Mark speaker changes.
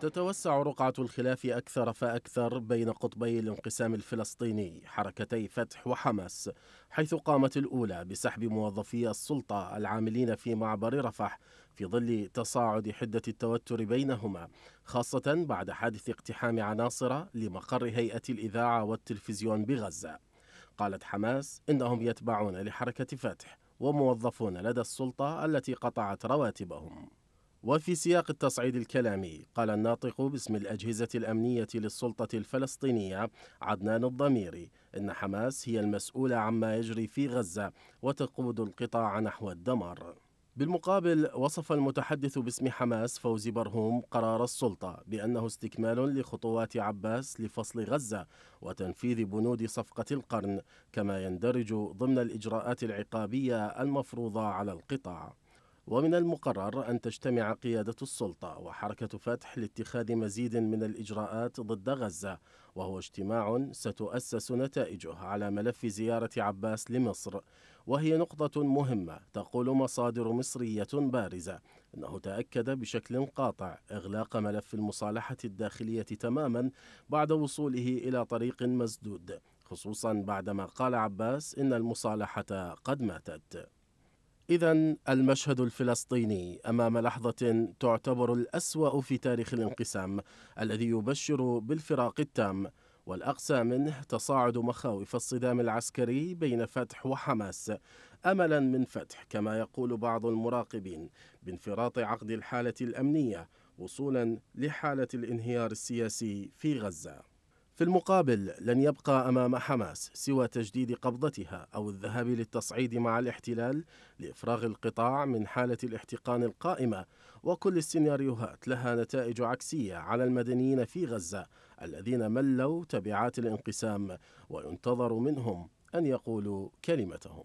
Speaker 1: تتوسع رقعة الخلاف أكثر فأكثر بين قطبي الانقسام الفلسطيني حركتي فتح وحماس حيث قامت الأولى بسحب موظفي السلطة العاملين في معبر رفح في ظل تصاعد حدة التوتر بينهما خاصة بعد حادث اقتحام عناصر لمقر هيئة الإذاعة والتلفزيون بغزة قالت حماس إنهم يتبعون لحركة فتح وموظفون لدى السلطة التي قطعت رواتبهم وفي سياق التصعيد الكلامي قال الناطق باسم الأجهزة الأمنية للسلطة الفلسطينية عدنان الضميري إن حماس هي المسؤولة عما يجري في غزة وتقود القطاع نحو الدمار بالمقابل وصف المتحدث باسم حماس فوزي برهوم قرار السلطة بأنه استكمال لخطوات عباس لفصل غزة وتنفيذ بنود صفقة القرن كما يندرج ضمن الإجراءات العقابية المفروضة على القطاع ومن المقرر أن تجتمع قيادة السلطة وحركة فتح لاتخاذ مزيد من الإجراءات ضد غزة وهو اجتماع ستؤسس نتائجه على ملف زيارة عباس لمصر وهي نقطة مهمة تقول مصادر مصرية بارزة أنه تأكد بشكل قاطع إغلاق ملف المصالحة الداخلية تماما بعد وصوله إلى طريق مسدود خصوصا بعدما قال عباس إن المصالحة قد ماتت إذا المشهد الفلسطيني أمام لحظة تعتبر الأسوأ في تاريخ الانقسام الذي يبشر بالفراق التام والأقسى منه تصاعد مخاوف الصدام العسكري بين فتح وحماس أملا من فتح كما يقول بعض المراقبين بانفراط عقد الحالة الأمنية وصولا لحالة الانهيار السياسي في غزة في المقابل لن يبقى امام حماس سوى تجديد قبضتها او الذهاب للتصعيد مع الاحتلال لافراغ القطاع من حاله الاحتقان القائمه وكل السيناريوهات لها نتائج عكسيه على المدنيين في غزه الذين ملوا تبعات الانقسام وينتظر منهم ان يقولوا كلمتهم